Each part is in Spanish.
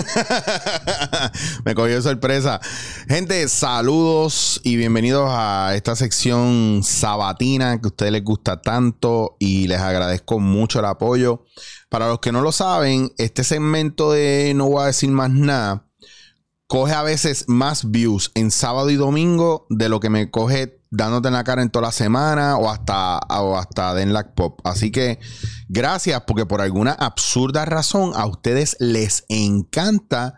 Me cogió sorpresa. Gente, saludos y bienvenidos a esta sección sabatina que a ustedes les gusta tanto y les agradezco mucho el apoyo. Para los que no lo saben, este segmento de No voy a decir más nada coge a veces más views en sábado y domingo de lo que me coge dándote en la cara en toda la semana o hasta, o hasta la Pop. Así que gracias porque por alguna absurda razón a ustedes les encanta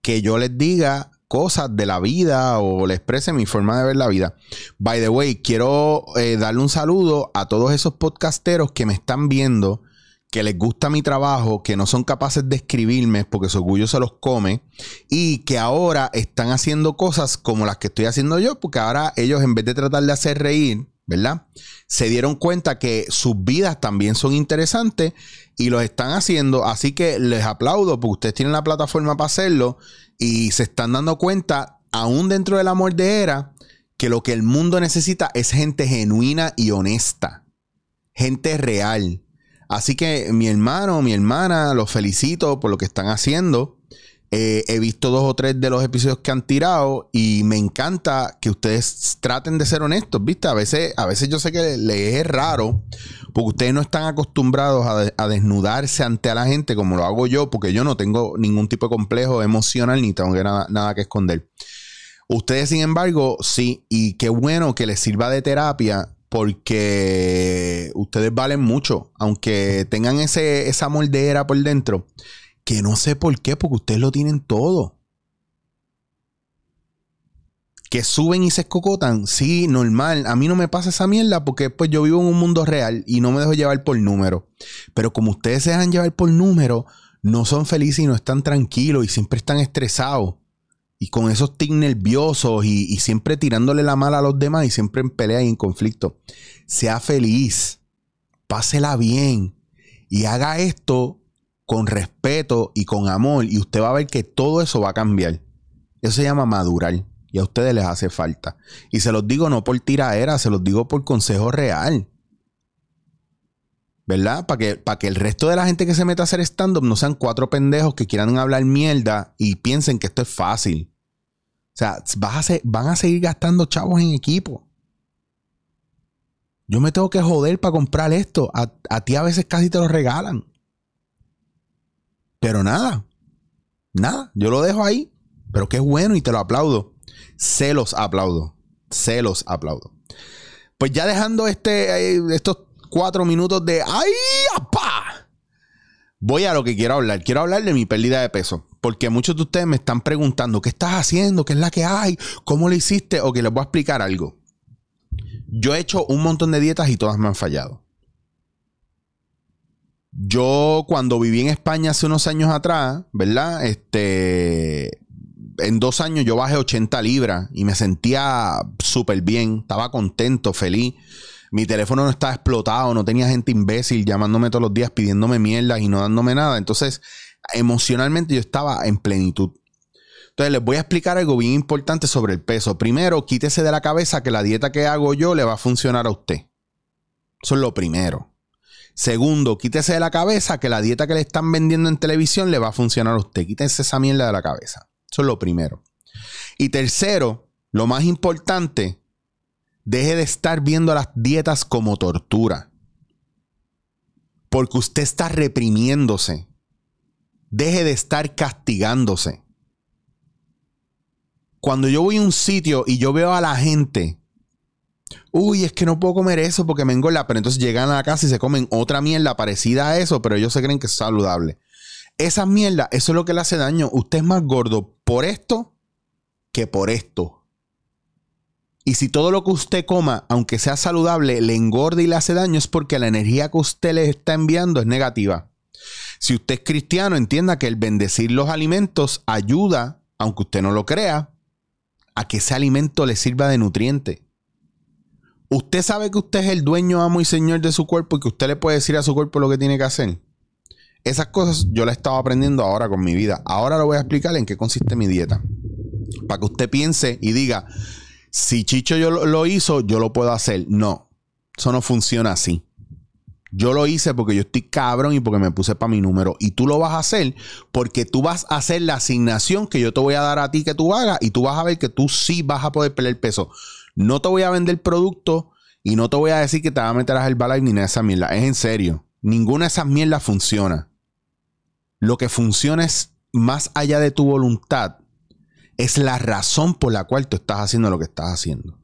que yo les diga cosas de la vida o les exprese mi forma de ver la vida. By the way, quiero eh, darle un saludo a todos esos podcasteros que me están viendo que les gusta mi trabajo, que no son capaces de escribirme porque su orgullo se los come y que ahora están haciendo cosas como las que estoy haciendo yo, porque ahora ellos en vez de tratar de hacer reír, ¿verdad? Se dieron cuenta que sus vidas también son interesantes y los están haciendo, así que les aplaudo porque ustedes tienen la plataforma para hacerlo y se están dando cuenta, aún dentro de la que lo que el mundo necesita es gente genuina y honesta, gente real Así que mi hermano, mi hermana, los felicito por lo que están haciendo. Eh, he visto dos o tres de los episodios que han tirado y me encanta que ustedes traten de ser honestos, ¿viste? A veces, a veces yo sé que les es raro porque ustedes no están acostumbrados a, desnudarse ante a la gente como lo hago yo porque yo no tengo ningún tipo de complejo emocional ni tengo nada, nada que esconder. Ustedes, sin embargo, sí, y qué bueno que les sirva de terapia porque ustedes valen mucho, aunque tengan esa moldera por dentro, que no sé por qué, porque ustedes lo tienen todo. Que suben y se escocotan, sí, normal. A mí no me pasa esa mierda porque pues yo vivo en un mundo real y no me dejo llevar por número. Pero como ustedes se dejan llevar por número, no son felices y no están tranquilos y siempre están estresados y con esos tics nerviosos y, siempre tirándole la mala a los demás y siempre en pelea y en conflicto. Sea feliz, pásela bien y haga esto con respeto y con amor y usted va a ver que todo eso va a cambiar. Eso se llama madurar y a ustedes les hace falta. Y se los digo no por tiraera, se los digo por consejo real. ¿verdad? Para que, que el resto de la gente que se meta a hacer stand-up no sean cuatro pendejos que quieran hablar mierda y piensen que esto es fácil. O sea, a van a seguir gastando chavos en equipo. Yo me tengo que joder para comprar esto. A, ti a veces casi te lo regalan. Pero nada. Nada. Yo lo dejo ahí. Pero qué bueno y te lo aplaudo. Se los aplaudo. Se los aplaudo. Pues ya dejando este, eh, estos cuatro minutos de ¡Ay, apá! Voy a lo que quiero hablar. Quiero hablar de mi pérdida de peso. Porque muchos de ustedes me están preguntando, ¿qué estás haciendo? ¿Qué es la que hay? ¿Cómo lo hiciste? O que les voy a explicar algo. Yo he hecho un montón de dietas y todas me han fallado. Yo cuando viví en España hace unos años atrás, ¿verdad? Este, en dos años yo bajé 80 libras y me sentía súper bien, estaba contento, feliz mi teléfono no estaba explotado, no tenía gente imbécil llamándome todos los días pidiéndome mierdas y no dándome nada. Entonces, emocionalmente yo estaba en plenitud. Entonces, les voy a explicar algo bien importante sobre el peso. Primero, quítese de la cabeza que la dieta que hago yo le va a funcionar a usted. Eso es lo primero. Segundo, quítese de la cabeza que la dieta que le están vendiendo en televisión le va a funcionar a usted. Quítese esa mierda de la cabeza. Eso es lo primero. Y tercero, lo más importante, Deje de estar viendo las dietas como tortura. Porque usted está reprimiéndose. Deje de estar castigándose. Cuando yo voy a un sitio y yo veo a la gente, uy, es que no puedo comer eso porque me engorda, pero entonces llegan a la casa y se comen otra mierda parecida a eso, pero ellos se creen que es saludable. Esa mierda, eso es lo que le hace daño. Usted es más gordo por esto que por esto. Y si todo lo que usted coma, aunque sea saludable, le engorda y le hace daño, es porque la energía que usted le está enviando es negativa. Si usted es cristiano, entienda que el bendecir los alimentos ayuda, aunque usted no lo crea, a que ese alimento le sirva de nutriente. Usted sabe que usted es el dueño, amo y señor de su cuerpo y que usted le puede decir a su cuerpo lo que tiene que hacer. Esas cosas yo las estado aprendiendo ahora con mi vida. Ahora lo voy a explicar en qué consiste mi dieta. Para que usted piense y diga, si Chicho yo lo, hizo, yo lo puedo hacer. No, eso no funciona así. Yo lo hice porque yo estoy cabrón y porque me puse para mi número. Y tú lo vas a hacer porque tú vas a hacer la asignación que yo te voy a dar a ti que tú hagas y tú vas a ver que tú sí vas a poder pelear peso. No te voy a vender producto y no te voy a decir que te vas a meter a Herbalife ni nada de esa mierda. Es en serio. Ninguna de esas mierdas funciona. Lo que funciona es más allá de tu voluntad es la razón por la cual tú estás haciendo lo que estás haciendo.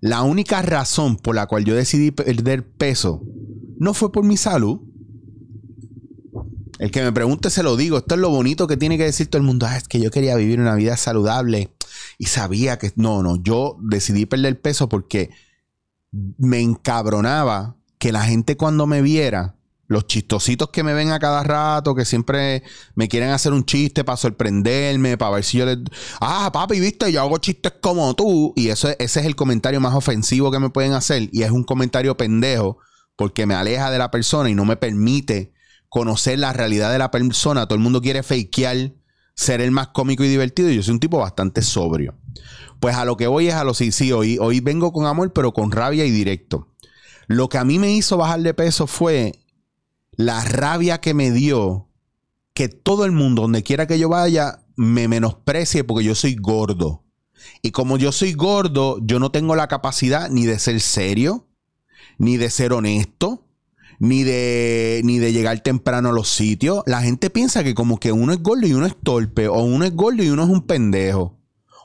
La única razón por la cual yo decidí perder peso no fue por mi salud. El que me pregunte se lo digo. Esto es lo bonito que tiene que decir todo el mundo. Ah, es que yo quería vivir una vida saludable y sabía que no, no, yo decidí perder peso porque me encabronaba que la gente cuando me viera los chistositos que me ven a cada rato, que siempre me quieren hacer un chiste para sorprenderme, para ver si yo les... Ah, papi, viste, yo hago chistes como tú. Y eso, ese es el comentario más ofensivo que me pueden hacer. Y es un comentario pendejo porque me aleja de la persona y no me permite conocer la realidad de la persona. Todo el mundo quiere fakear, ser el más cómico y divertido. Y yo soy un tipo bastante sobrio. Pues a lo que voy es a lo sí, sí, hoy vengo con amor, pero con rabia y directo. Lo que a mí me hizo bajar de peso fue la rabia que me dio que todo el mundo, donde quiera que yo vaya, me menosprecie porque yo soy gordo. Y como yo soy gordo, yo no tengo la capacidad ni de ser serio, ni de ser honesto, ni de, ni de llegar temprano a los sitios. La gente piensa que como que uno es gordo y uno es torpe, o uno es gordo y uno es un pendejo,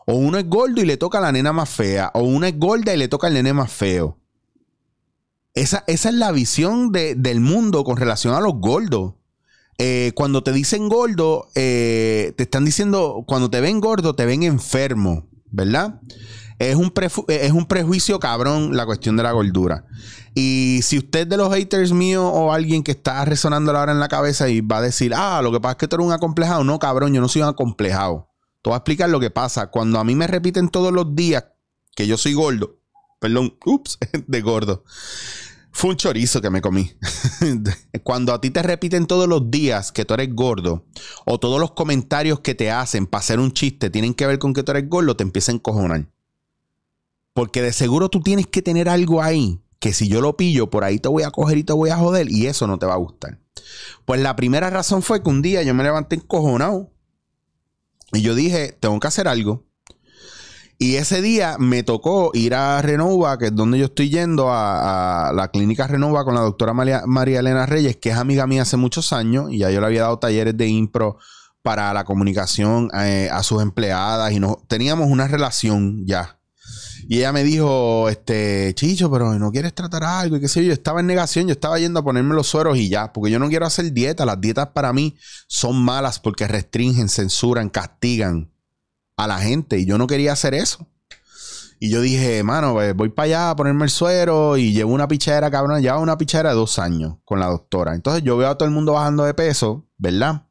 o uno es gordo y le toca la nena más fea, o uno es gorda y le toca el nene más feo. Esa, es la visión del mundo con relación a los gordos. Eh, cuando te dicen gordo, eh, te están diciendo, cuando te ven gordo, te ven enfermo, ¿verdad? Es un, eh, es un prejuicio cabrón la cuestión de la gordura. Y si usted de los haters míos o alguien que está resonando ahora en la cabeza y va a decir, ah, lo que pasa es que tú eres un acomplejado, no, cabrón, yo no soy un acomplejado. Te voy a explicar lo que pasa. Cuando a mí me repiten todos los días que yo soy gordo, perdón, ups, de gordo. Fue un chorizo que me comí. Cuando a ti te repiten todos los días que tú eres gordo, o todos los comentarios que te hacen para hacer un chiste tienen que ver con que tú eres gordo, te empiezan a encojonar. Porque de seguro tú tienes que tener algo ahí que si yo lo pillo, por ahí te voy a coger y te voy a joder, y eso no te va a gustar. Pues la primera razón fue que un día yo me levanté encojonado y yo dije, tengo que hacer algo. Y ese día me tocó ir a Renova, que es donde yo estoy yendo, a, la clínica Renova con la doctora María, Elena Reyes, que es amiga mía hace muchos años, y ya yo le había dado talleres de impro para la comunicación eh, a sus empleadas, y no, teníamos una relación ya. Y ella me dijo, este, Chicho, pero ¿no quieres tratar algo? Y qué sé yo, yo estaba en negación, yo estaba yendo a ponerme los sueros y ya, porque yo no quiero hacer dieta. Las dietas para mí son malas porque restringen, censuran, castigan a la gente y yo no quería hacer eso. Y yo dije, mano, eh, voy para allá a ponerme el suero y llevo una pichera, cabrón, llevo una pichera de dos años con la doctora. Entonces yo veo a todo el mundo bajando de peso, ¿verdad?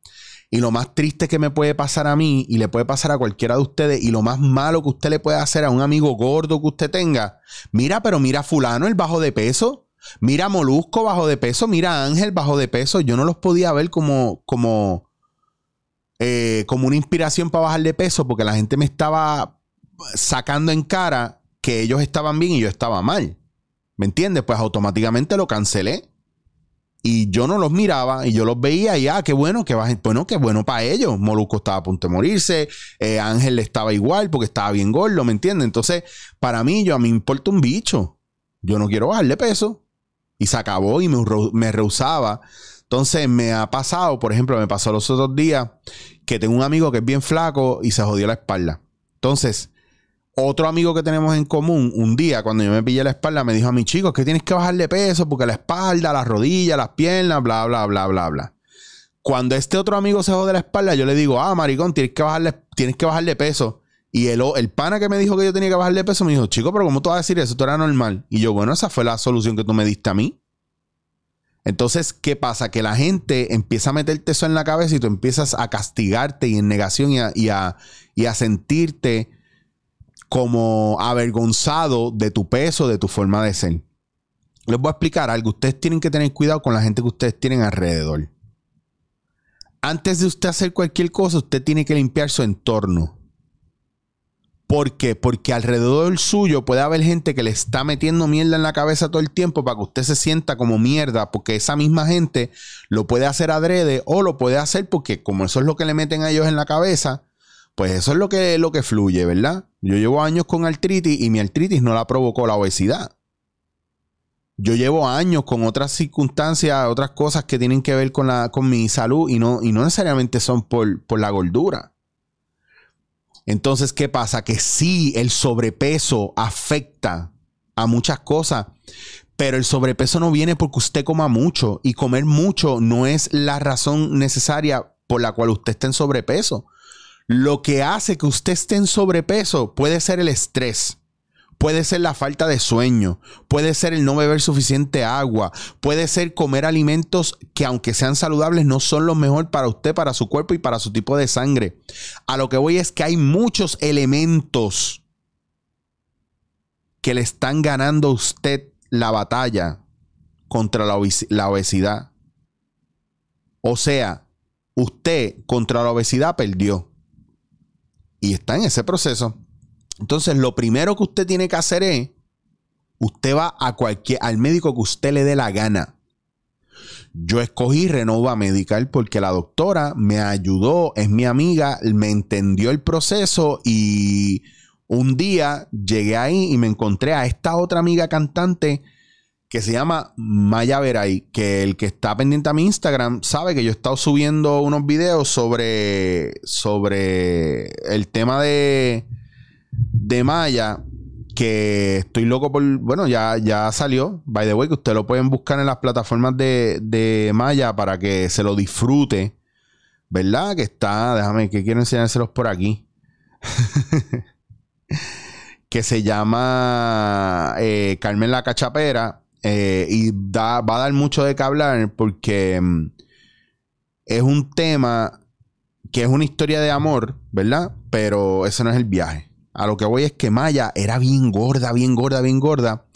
Y lo más triste que me puede pasar a mí y le puede pasar a cualquiera de ustedes y lo más malo que usted le puede hacer a un amigo gordo que usted tenga, mira, pero mira fulano, el bajo de peso, mira Molusco bajo de peso, mira Ángel bajo de peso, yo no los podía ver como, como, eh, como una inspiración para bajar de peso porque la gente me estaba sacando en cara que ellos estaban bien y yo estaba mal. ¿Me entiendes? Pues automáticamente lo cancelé. Y yo no los miraba y yo los veía y, ah, qué bueno que Bueno, qué bueno para ellos. Molusco estaba a punto de morirse. Eh, Ángel estaba igual porque estaba bien gordo, ¿me entiendes? Entonces, para mí, yo a mí me importa un bicho. Yo no quiero bajarle peso. Y se acabó y me, me rehusaba. Entonces, me ha pasado, por ejemplo, me pasó los otros días que tengo un amigo que es bien flaco y se jodió la espalda. Entonces, otro amigo que tenemos en común, un día cuando yo me pillé la espalda, me dijo a mi chico que tienes que bajarle peso porque la espalda, las rodillas, las piernas, bla, bla, bla, bla, bla. Cuando este otro amigo se jode la espalda, yo le digo, ah, maricón, tienes que bajarle, tienes que bajarle peso. Y el, el pana que me dijo que yo tenía que bajarle peso me dijo, chico, pero ¿cómo tú vas a decir eso? esto era normal. Y yo, bueno, esa fue la solución que tú me diste a mí. Entonces, ¿qué pasa? Que la gente empieza a meterte eso en la cabeza y tú empiezas a castigarte y en negación y a, sentirte como avergonzado de tu peso, de tu forma de ser. Les voy a explicar algo. Ustedes tienen que tener cuidado con la gente que ustedes tienen alrededor. Antes de usted hacer cualquier cosa, usted tiene que limpiar su entorno. ¿Por qué? Porque alrededor del suyo puede haber gente que le está metiendo mierda en la cabeza todo el tiempo para que usted se sienta como mierda, porque esa misma gente lo puede hacer adrede o lo puede hacer porque como eso es lo que le meten a ellos en la cabeza, pues eso es lo que, lo que fluye, ¿verdad? Yo llevo años con artritis y mi artritis no la provocó la obesidad. Yo llevo años con otras circunstancias, otras cosas que tienen que ver con, la, con mi salud y no, y no necesariamente son por la gordura. Entonces, ¿qué pasa? Que sí, el sobrepeso afecta a muchas cosas, pero el sobrepeso no viene porque usted coma mucho y comer mucho no es la razón necesaria por la cual usted esté en sobrepeso. Lo que hace que usted esté en sobrepeso puede ser el estrés puede ser la falta de sueño, puede ser el no beber suficiente agua, puede ser comer alimentos que aunque sean saludables no son lo mejor para usted, para su cuerpo y para su tipo de sangre. A lo que voy es que hay muchos elementos que le están ganando a usted la batalla contra la obesidad. O sea, usted contra la obesidad perdió. Y está en ese proceso. Entonces, lo primero que usted tiene que hacer es, usted va a cualquier, al médico que usted le dé la gana. Yo escogí Renova Medical porque la doctora me ayudó, es mi amiga, me entendió el proceso y un día llegué ahí y me encontré a esta otra amiga cantante que se llama Maya Veray, que el que está pendiente a mi Instagram sabe que yo he estado subiendo unos videos sobre, sobre el tema de de Maya que estoy loco por. Bueno, ya, ya salió. By the way, que ustedes lo pueden buscar en las plataformas de, de, Maya para que se lo disfrute. ¿Verdad? Que está. Déjame que quiero enseñárselos por aquí. que se llama eh, Carmen la Cachapera. Eh, y va a dar mucho de qué hablar porque mm, es un tema que es una historia de amor, ¿verdad? Pero ese no es el viaje. A lo que voy es que Maya era bien gorda, bien gorda, bien gorda.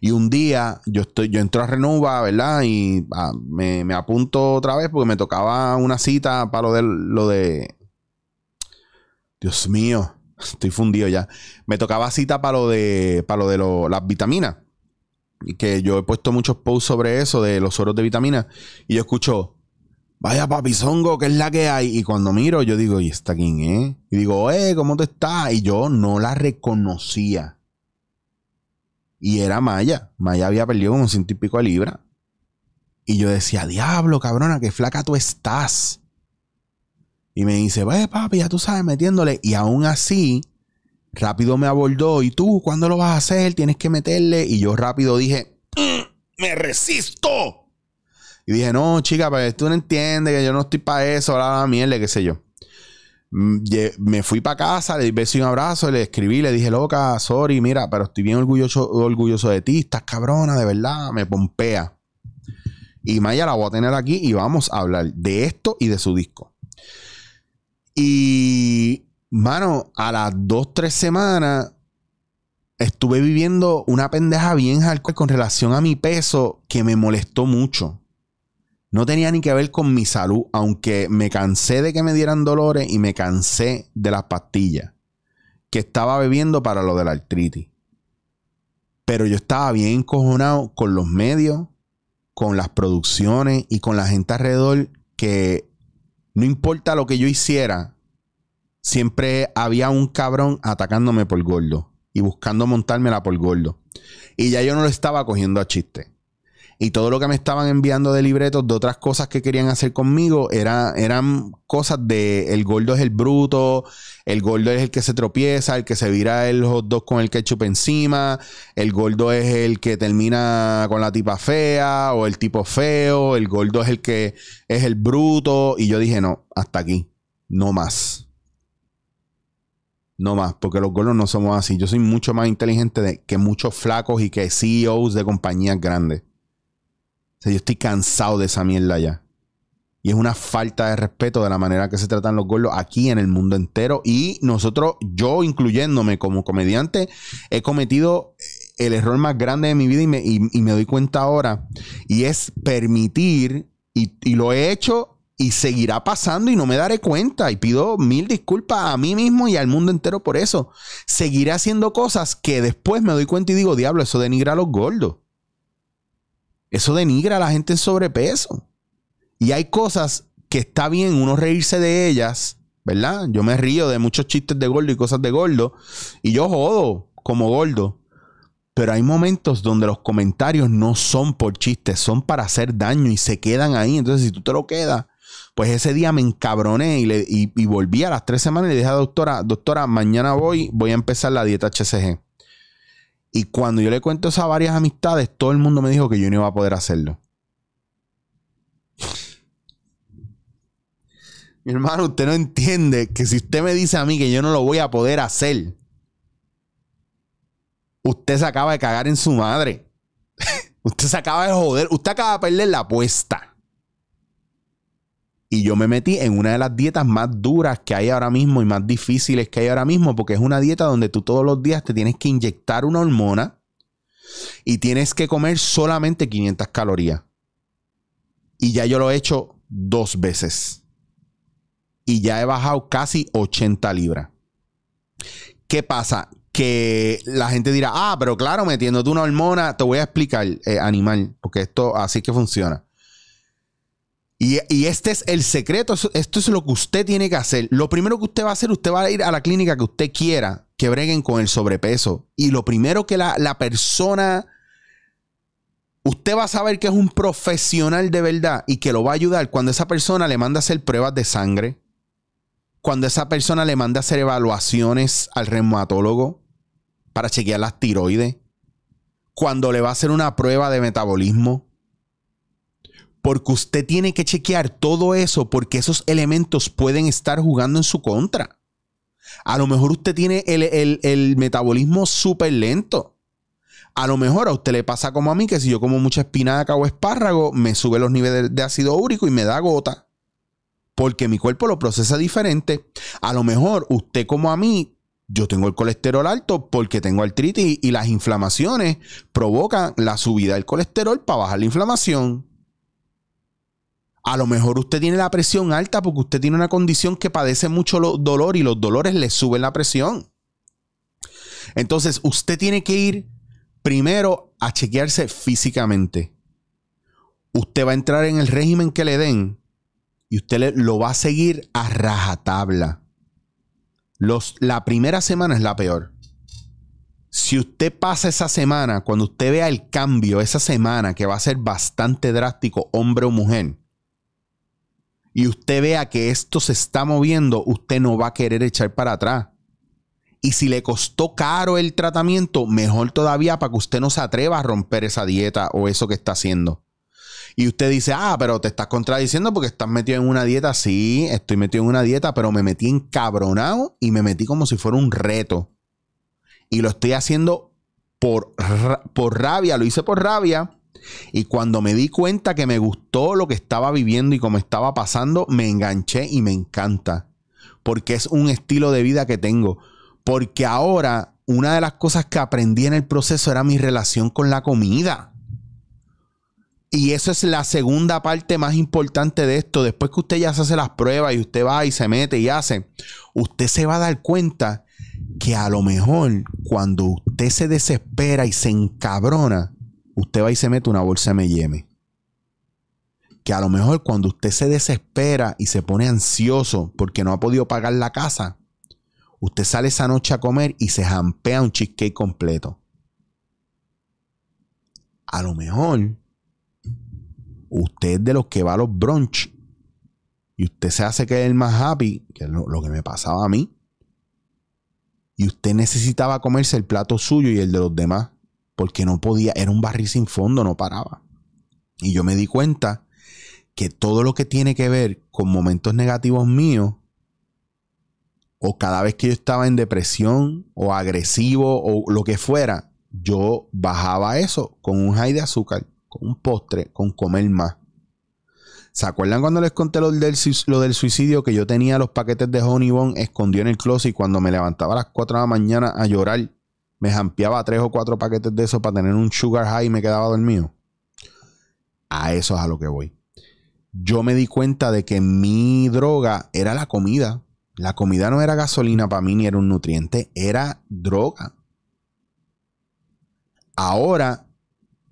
Y un día yo, estoy, yo entro a Renova, ¿verdad? Y ah, me, apunto otra vez porque me tocaba una cita para lo de, lo de... Dios mío, estoy fundido ya. Me tocaba cita para lo de, lo de las vitaminas. Y que yo he puesto muchos posts sobre eso, de los oros de vitaminas. Y yo escucho, vaya papizongo, que es la que hay. Y cuando miro, yo digo, ¿y está quién es? Y digo, eh, ¿cómo tú estás? Y yo no la reconocía. Y era Maya. Maya había perdido como ciento y pico de libra. Y yo decía, diablo, cabrona, qué flaca tú estás. Y me dice, vaya papi, ya tú sabes, metiéndole. Y aún así, rápido me abordó. ¿Y tú cuándo lo vas a hacer? Tienes que meterle. Y yo rápido dije, mm, me resisto. Y dije, no, chica, pero pues, tú no entiendes que yo no estoy para eso, la, mierda, qué sé yo. Mm, me fui para casa, le besé un abrazo, le escribí, le dije, loca, sorry, mira, pero estoy bien orgulloso, orgulloso de ti, estás cabrona, de verdad, me pompea. Y Maya la voy a tener aquí y vamos a hablar de esto y de su disco. Y, mano, a las dos, tres semanas estuve viviendo una pendeja bien hardcore con relación a mi peso que me molestó mucho no tenía ni que ver con mi salud, aunque me cansé de que me dieran dolores y me cansé de las pastillas que estaba bebiendo para lo de la artritis. Pero yo estaba bien encojonado con los medios, con las producciones y con la gente alrededor que no importa lo que yo hiciera, siempre había un cabrón atacándome por gordo y buscando montármela por gordo. Y ya yo no lo estaba cogiendo a chiste y todo lo que me estaban enviando de libretos de otras cosas que querían hacer conmigo era, eran cosas de el gordo es el bruto, el gordo es el que se tropieza, el que se vira el dos con el ketchup encima, el gordo es el que termina con la tipa fea o el tipo feo, el gordo es el que es el bruto y yo dije no, hasta aquí, no más. No más, porque los gordos no somos así. Yo soy mucho más inteligente que muchos flacos y que CEOs de compañías grandes yo estoy cansado de esa mierda ya. Y es una falta de respeto de la manera que se tratan los gordos aquí en el mundo entero. Y nosotros, yo incluyéndome como comediante, he cometido eh, el error más grande de mi vida y me, doy cuenta ahora. Y es permitir, y, y lo he hecho y seguirá pasando y no me daré cuenta. Y pido mil disculpas a mí mismo y al mundo entero por eso. Seguiré haciendo cosas que después me doy cuenta y digo, diablo, eso denigra a los gordos. Eso denigra a la gente en sobrepeso. Y hay cosas que está bien uno reírse de ellas, ¿verdad? Yo me río de muchos chistes de gordo y cosas de gordo. Y yo jodo como gordo. Pero hay momentos donde los comentarios no son por chistes, son para hacer daño y se quedan ahí. Entonces, si tú te lo quedas, pues ese día me encabroné y, le, volví a las tres semanas y le dije a la doctora, doctora, mañana voy, voy a empezar la dieta HCG. Y cuando yo le cuento esas varias amistades, todo el mundo me dijo que yo no iba a poder hacerlo. Mi hermano, usted no entiende que si usted me dice a mí que yo no lo voy a poder hacer, usted se acaba de cagar en su madre. usted se acaba de joder. Usted acaba de perder la apuesta. Y yo me metí en una de las dietas más duras que hay ahora mismo y más difíciles que hay ahora mismo, porque es una dieta donde tú todos los días te tienes que inyectar una hormona y tienes que comer solamente 500 calorías. Y ya yo lo he hecho dos veces. Y ya he bajado casi 80 libras. ¿Qué pasa? Que la gente dirá, ah, pero claro, metiéndote una hormona, te voy a explicar, eh, animal, porque esto así que funciona. Y, este es el secreto, esto es lo que usted tiene que hacer. Lo primero que usted va a hacer, usted va a ir a la clínica que usted quiera, que breguen con el sobrepeso. Y lo primero que la, la persona, usted va a saber que es un profesional de verdad y que lo va a ayudar cuando esa persona le manda a hacer pruebas de sangre, cuando esa persona le manda a hacer evaluaciones al reumatólogo para chequear las tiroides, cuando le va a hacer una prueba de metabolismo porque usted tiene que chequear todo eso porque esos elementos pueden estar jugando en su contra. A lo mejor usted tiene el, metabolismo súper lento. A lo mejor a usted le pasa como a mí, que si yo como mucha espinaca o espárrago, me sube los niveles de, de ácido úrico y me da gota. Porque mi cuerpo lo procesa diferente. A lo mejor usted como a mí, yo tengo el colesterol alto porque tengo artritis y las inflamaciones provocan la subida del colesterol para bajar la inflamación. A lo mejor usted tiene la presión alta porque usted tiene una condición que padece mucho dolor y los dolores le suben la presión. Entonces, usted tiene que ir primero a chequearse físicamente. Usted va a entrar en el régimen que le den y usted lo va a seguir a rajatabla. la primera semana es la peor. Si usted pasa esa semana, cuando usted vea el cambio, esa semana que va a ser bastante drástico, hombre o mujer, y usted vea que esto se está moviendo, usted no va a querer echar para atrás. Y si le costó caro el tratamiento, mejor todavía para que usted no se atreva a romper esa dieta o eso que está haciendo. Y usted dice, ah, pero te estás contradiciendo porque estás metido en una dieta. Sí, estoy metido en una dieta, pero me metí encabronado y me metí como si fuera un reto. Y lo estoy haciendo por, por rabia, lo hice por rabia y cuando me di cuenta que me gustó lo que estaba viviendo y cómo estaba pasando, me enganché y me encanta. Porque es un estilo de vida que tengo. Porque ahora una de las cosas que aprendí en el proceso era mi relación con la comida. Y eso es la segunda parte más importante de esto. Después que usted ya se hace las pruebas y usted va y se mete y hace, usted se va a dar cuenta que a lo mejor cuando usted se desespera y se encabrona, usted va y se mete una bolsa M&M. Que a lo mejor cuando usted se desespera y se pone ansioso porque no ha podido pagar la casa, usted sale esa noche a comer y se jampea un cheesecake completo. A lo mejor usted es de los que va a los brunch y usted se hace que el más happy, que es lo que me pasaba a mí, y usted necesitaba comerse el plato suyo y el de los demás porque no podía, era un barril sin fondo, no paraba. Y yo me di cuenta que todo lo que tiene que ver con momentos negativos míos, o cada vez que yo estaba en depresión, o agresivo, o lo que fuera, yo bajaba eso con un high de azúcar, con un postre, con comer más. ¿Se acuerdan cuando les conté lo del, suicidio que yo tenía los paquetes de Honey Bun escondidos en el closet y cuando me levantaba a las 4 de la mañana a llorar, me jampeaba tres o cuatro paquetes de eso para tener un sugar high y me quedaba dormido. A eso es a lo que voy. Yo me di cuenta de que mi droga era la comida. La comida no era gasolina para mí ni era un nutriente, era droga. Ahora,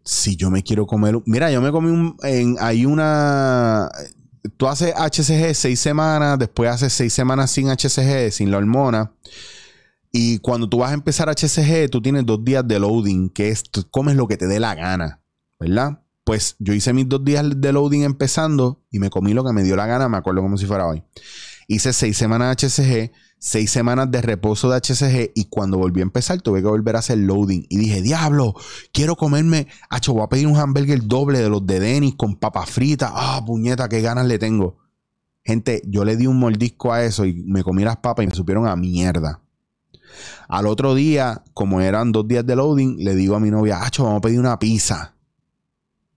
si yo me quiero comer. Mira, yo me comí un. En, hay una. Tú haces HCG seis semanas, después haces seis semanas sin HCG, sin la hormona y cuando tú vas a empezar HCG, tú tienes dos días de loading, que es comes lo que te dé la gana, ¿verdad? Pues yo hice mis dos días de loading empezando y me comí lo que me dio la gana, me acuerdo como si fuera hoy. Hice seis semanas de HCG, seis semanas de reposo de HCG y cuando volví a empezar tuve que volver a hacer loading. Y dije, diablo, quiero comerme, acho, voy a pedir un hamburger doble de los de Denis con papas fritas. Ah, puñeta, qué ganas le tengo. Gente, yo le di un mordisco a eso y me comí las papas y me supieron a mierda. Al otro día, como eran dos días de loading, le digo a mi novia, Acho, vamos a pedir una pizza.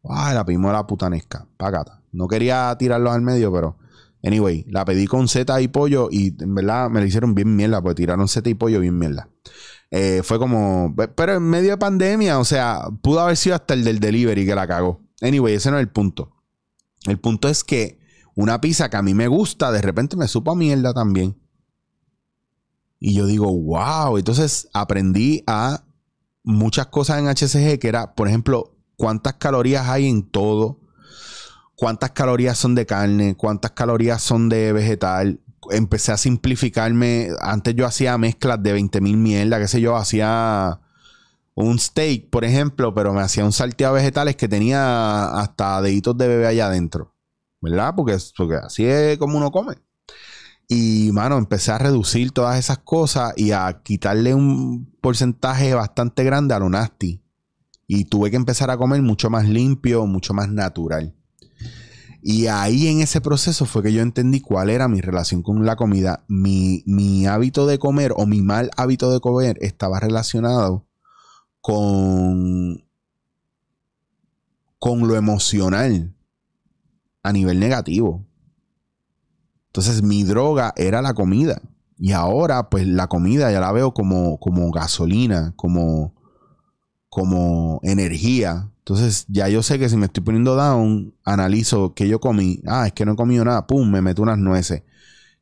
Ah, la pedimos a la putanesca. Pacata. No quería tirarlos al medio, pero. Anyway, la pedí con seta y pollo y en verdad me la hicieron bien mierda, porque tiraron seta y pollo bien mierda. Eh, fue como. Pero en medio de pandemia, o sea, pudo haber sido hasta el del delivery que la cagó. Anyway, ese no es el punto. El punto es que una pizza que a mí me gusta, de repente me supo a mierda también. Y yo digo, wow. Entonces aprendí a muchas cosas en HCG que era, por ejemplo, cuántas calorías hay en todo, cuántas calorías son de carne, cuántas calorías son de vegetal. Empecé a simplificarme. Antes yo hacía mezclas de 20.000 mierda, qué sé yo, hacía un steak, por ejemplo, pero me hacía un salteado de vegetales que tenía hasta deditos de bebé allá adentro. ¿Verdad? porque así es como uno come. Y, mano, empecé a reducir todas esas cosas y a quitarle un porcentaje bastante grande a lo nasty. Y tuve que empezar a comer mucho más limpio, mucho más natural. Y ahí en ese proceso fue que yo entendí cuál era mi relación con la comida. Mi, mi hábito de comer o mi mal hábito de comer estaba relacionado con, con lo emocional a nivel negativo. Entonces mi droga era la comida. Y ahora pues la comida ya la veo como, como gasolina, como, como energía. Entonces ya yo sé que si me estoy poniendo down, analizo que yo comí. Ah, es que no he comido nada. Pum, me meto unas nueces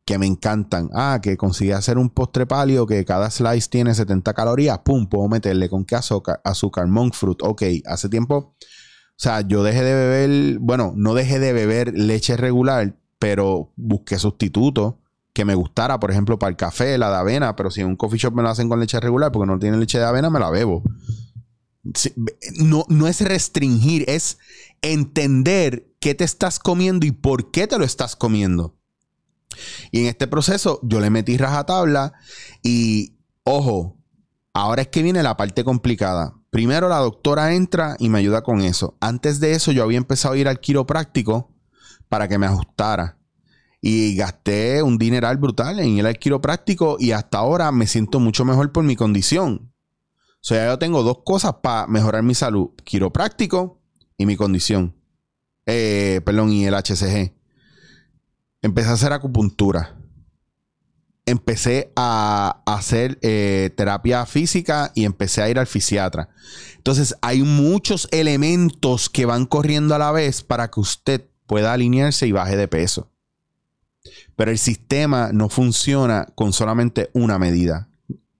que me encantan. Ah, que conseguí hacer un postre palio que cada slice tiene 70 calorías. Pum, puedo meterle con qué azúcar, azúcar monk fruit. Ok, hace tiempo, o sea, yo dejé de beber, bueno, no dejé de beber leche regular, pero busqué sustitutos que me gustara, por ejemplo, para el café, la de avena, pero si en un coffee shop me lo hacen con leche regular porque no tiene leche de avena, me la bebo. No, no es restringir, es entender qué te estás comiendo y por qué te lo estás comiendo. Y en este proceso yo le metí rajatabla y, ojo, ahora es que viene la parte complicada. Primero la doctora entra y me ayuda con eso. Antes de eso yo había empezado a ir al quiropráctico para que me ajustara. Y gasté un dineral brutal en el quiropráctico y hasta ahora me siento mucho mejor por mi condición. O sea, yo tengo dos cosas para mejorar mi salud: quiropráctico y mi condición. Eh, perdón, y el HCG. Empecé a hacer acupuntura. Empecé a hacer eh, terapia física y empecé a ir al fisiatra. Entonces, hay muchos elementos que van corriendo a la vez para que usted pueda alinearse y baje de peso. Pero el sistema no funciona con solamente una medida.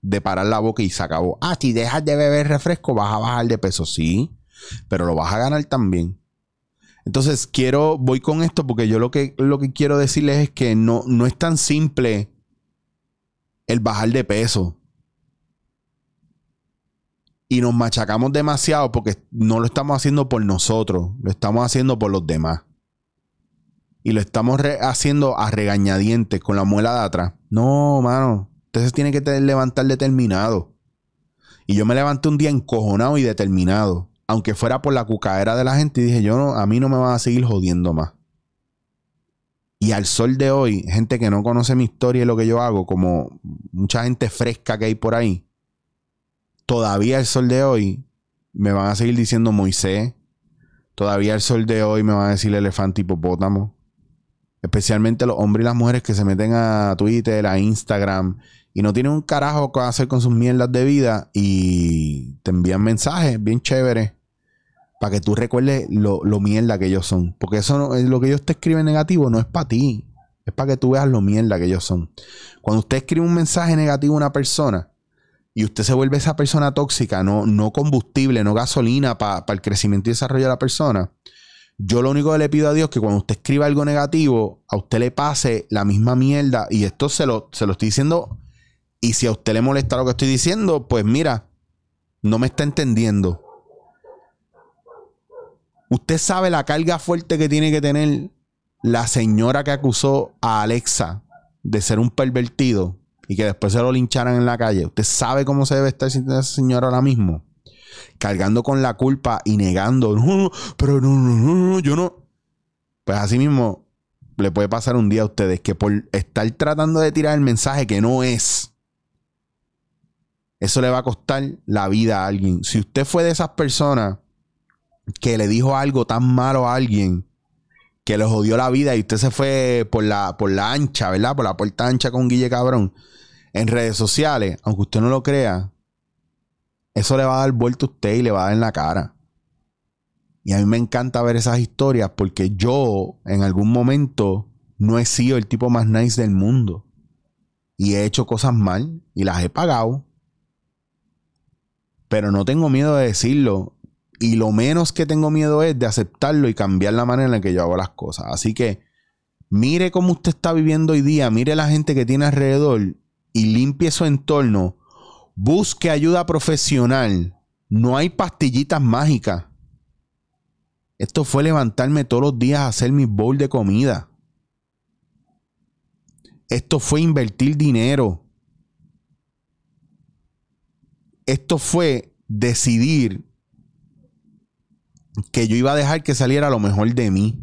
De parar la boca y se acabó. Ah, si dejas de beber refresco, vas a bajar de peso. Sí, pero lo vas a ganar también. Entonces, quiero, voy con esto porque yo lo que, lo que quiero decirles es que no, no es tan simple el bajar de peso. Y nos machacamos demasiado porque no lo estamos haciendo por nosotros, lo estamos haciendo por los demás y lo estamos haciendo a regañadientes con la muela de atrás. No, mano. Entonces tiene que levantar determinado. Y yo me levanté un día encojonado y determinado. Aunque fuera por la cucadera de la gente, y dije, yo no, a mí no me van a seguir jodiendo más. Y al sol de hoy, gente que no conoce mi historia y lo que yo hago, como mucha gente fresca que hay por ahí, todavía al sol de hoy me van a seguir diciendo Moisés. Todavía al sol de hoy me van a decir elefante hipopótamo Especialmente los hombres y las mujeres que se meten a Twitter, a Instagram y no tienen un carajo que hacer con sus mierdas de vida y te envían mensajes bien chéveres para que tú recuerdes lo, lo mierda que ellos son. Porque eso no, lo que ellos te escriben negativo no es para ti, es para que tú veas lo mierda que ellos son. Cuando usted escribe un mensaje negativo a una persona y usted se vuelve esa persona tóxica, no, no combustible, no gasolina para el crecimiento y desarrollo de la persona, yo lo único que le pido a Dios es que cuando usted escriba algo negativo, a usted le pase la misma mierda. Y esto se lo, se lo estoy diciendo. Y si a usted le molesta lo que estoy diciendo, pues mira, no me está entendiendo. Usted sabe la carga fuerte que tiene que tener la señora que acusó a Alexa de ser un pervertido y que después se lo lincharan en la calle. Usted sabe cómo se debe estar sintiendo esa señora ahora mismo cargando con la culpa y negando, pero no, no, no, no, yo no. Pues así mismo le puede pasar un día a ustedes que por estar tratando de tirar el mensaje que no es, eso le va a costar la vida a alguien. Si usted fue de esas personas que le dijo algo tan malo a alguien, que le jodió la vida y usted se fue por la, por la ancha, ¿verdad? Por la puerta ancha con Guille Cabrón. En redes sociales, aunque usted no lo crea, eso le va a dar vuelta a usted y le va a dar en la cara. Y a mí me encanta ver esas historias porque yo en algún momento no he sido el tipo más nice del mundo. Y he hecho cosas mal y las he pagado. Pero no tengo miedo de decirlo. Y lo menos que tengo miedo es de aceptarlo y cambiar la manera en la que yo hago las cosas. Así que mire cómo usted está viviendo hoy día, mire la gente que tiene alrededor y limpie su entorno Busque ayuda profesional. No hay pastillitas mágicas. Esto fue levantarme todos los días a hacer mi bowl de comida. Esto fue invertir dinero. Esto fue decidir que yo iba a dejar que saliera lo mejor de mí.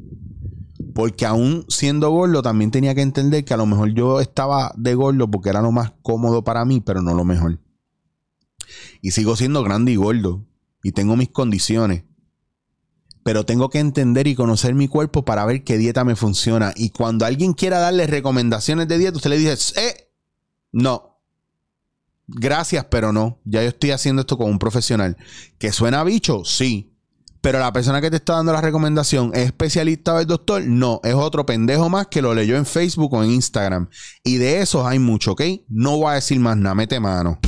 Porque aún siendo gordo, también tenía que entender que a lo mejor yo estaba de gordo porque era lo más cómodo para mí, pero no lo mejor. Y sigo siendo grande y gordo. Y tengo mis condiciones. Pero tengo que entender y conocer mi cuerpo para ver qué dieta me funciona. Y cuando alguien quiera darle recomendaciones de dieta, usted le dice, eh, no. Gracias, pero no. Ya yo estoy haciendo esto con un profesional. ¿Que suena bicho? Sí. Pero la persona que te está dando la recomendación es especialista o es doctor. No, es otro pendejo más que lo leyó en Facebook o en Instagram. Y de esos hay mucho, ¿ok? No voy a decir más nada, mete mano.